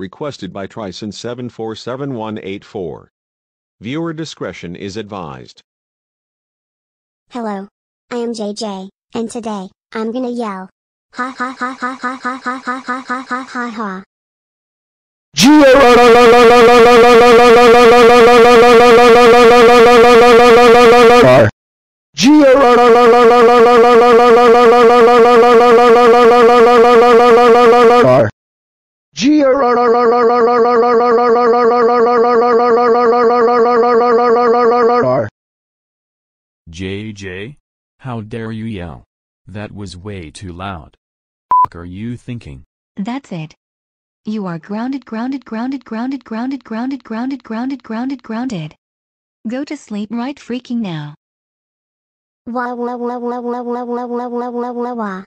requested by Trison 747184. Viewer discretion is advised. Hello. I am JJ, and today, I'm gonna yell. Ha ha ha ha ha ha ha ha ha ha ha ha JJ? How dare you yell? That was way too loud. What are you thinking? That's it. You are grounded grounded grounded grounded grounded grounded grounded grounded grounded grounded. Go to sleep right freaking now. Wah wah wah wah wah wah wah wah wah wah wah.